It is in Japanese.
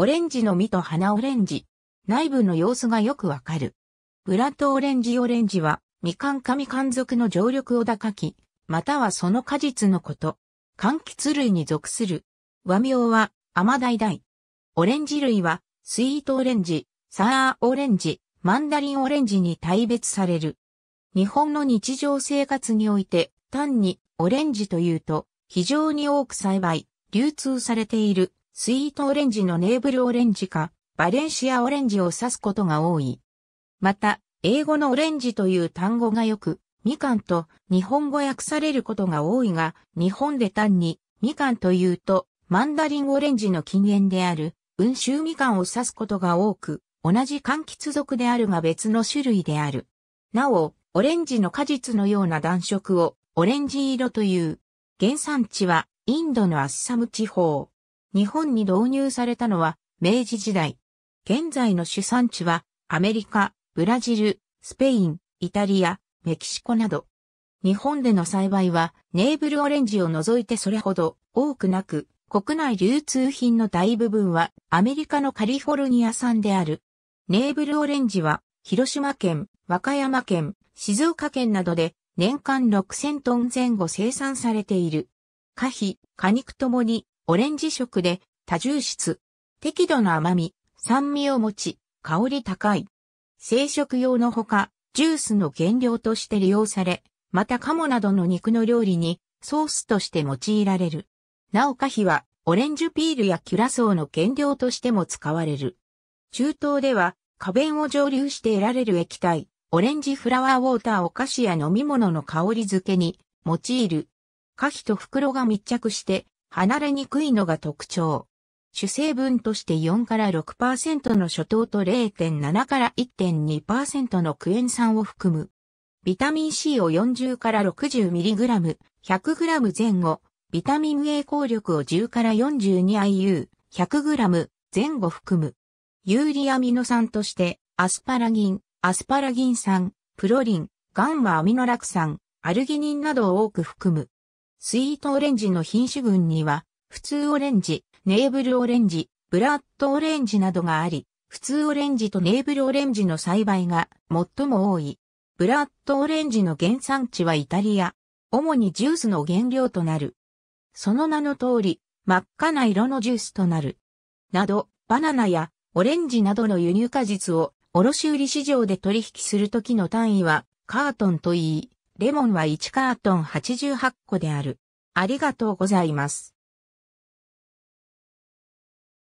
オレンジの実と花オレンジ。内部の様子がよくわかる。ブラッドオレンジオレンジは、みかんかみかん属の常緑を高き、またはその果実のこと。柑橘類に属する。和名は、甘大大。オレンジ類は、スイートオレンジ、サーオレンジ、マンダリンオレンジに大別される。日本の日常生活において、単にオレンジというと、非常に多く栽培、流通されているスイートオレンジのネーブルオレンジか、バレンシアオレンジを指すことが多い。また、英語のオレンジという単語がよく、みかんと日本語訳されることが多いが、日本で単にみかんというと、マンダリンオレンジの禁煙である、温州みかんを指すことが多く、同じ柑橘属であるが別の種類である。なお、オレンジの果実のような暖色をオレンジ色という。原産地はインドのアッサム地方。日本に導入されたのは明治時代。現在の主産地はアメリカ、ブラジル、スペイン、イタリア、メキシコなど。日本での栽培はネーブルオレンジを除いてそれほど多くなく、国内流通品の大部分はアメリカのカリフォルニア産である。ネーブルオレンジは広島県、和歌山県、静岡県などで年間6000トン前後生産されている。可否、果肉ともにオレンジ色で多重質。適度な甘み、酸味を持ち、香り高い。生食用のほか、ジュースの原料として利用され、また鴨などの肉の料理にソースとして用いられる。なお可否はオレンジピールやキュラソーの原料としても使われる。中東では花弁を蒸留して得られる液体、オレンジフラワーウォーターお菓子や飲み物の香り付けに用いる。可否と袋が密着して離れにくいのが特徴。主成分として4から6%の諸糖と0.7から1.2%のクエン酸を含む。ビタミン C を40から 60mg、100g 前後、ビタミン A 効力を10から 42IU、100g 前後含む。有利アミノ酸として、アスパラギン、アスパラギン酸、プロリン、ガンマアミノラク酸、アルギニンなどを多く含む。スイートオレンジの品種群には、普通オレンジ、ネーブルオレンジ、ブラッドオレンジなどがあり、普通オレンジとネーブルオレンジの栽培が最も多い。ブラッドオレンジの原産地はイタリア。主にジュースの原料となる。その名の通り、真っ赤な色のジュースとなる。など、バナナやオレンジなどの輸入果実を卸売市場で取引するときの単位はカートンといい、レモンは1カートン88個である。ありがとうございます。